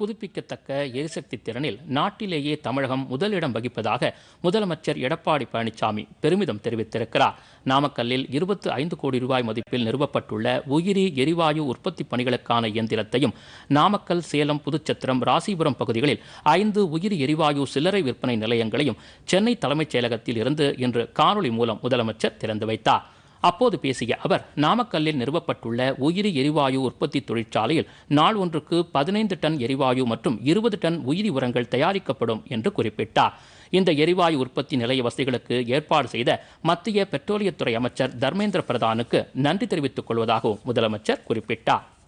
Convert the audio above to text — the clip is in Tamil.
புதுப்பிக்கத்தக்க எரிசக்தி திறனில் நாட்டிலேயே தமிழகம் முதலிடம் வகிப்பதாக முதலமைச்சர் எடப்பாடி பழனிசாமி பெருமிதம் தெரிவித்திருக்கிறார் நாமக்கல்லில் இருபத்து ஐந்து கோடி ரூபாய் மதிப்பில் நிறுவப்பட்டுள்ள உயிரி எரிவாயு உற்பத்தி பணிகளுக்கான இயந்திரத்தையும் நாமக்கல் சேலம் புதுச்சத்திரம் ராசிபுரம் பகுதிகளில் ஐந்து உயிரி எரிவாயு சில்லறை விற்பனை நிலையங்களையும் சென்னை தலைமைச் செயலகத்தில் இருந்து இன்று காணொலி மூலம் முதலமைச்சர் திறந்து வைத்தார் அப்போது பேசிய அவர் நாமக்கல்லில் நிறுவப்பட்டுள்ள உயிரி எரிவாயு உற்பத்தி தொழிற்சாலையில் நாள் ஒன்றுக்கு பதினைந்து டன் எரிவாயு மற்றும் இருபது டன் உயிரி உரங்கள் தயாரிக்கப்படும் என்று குறிப்பிட்டார் இந்த எரிவாயு உற்பத்தி நிலைய வசதிகளுக்கு ஏற்பாடு செய்த மத்திய பெட்ரோலியத்துறை அமைச்சர் தர்மேந்திர பிரதானுக்கு நன்றி தெரிவித்துக் கொள்வதாகவும் முதலமைச்சர் குறிப்பிட்டார்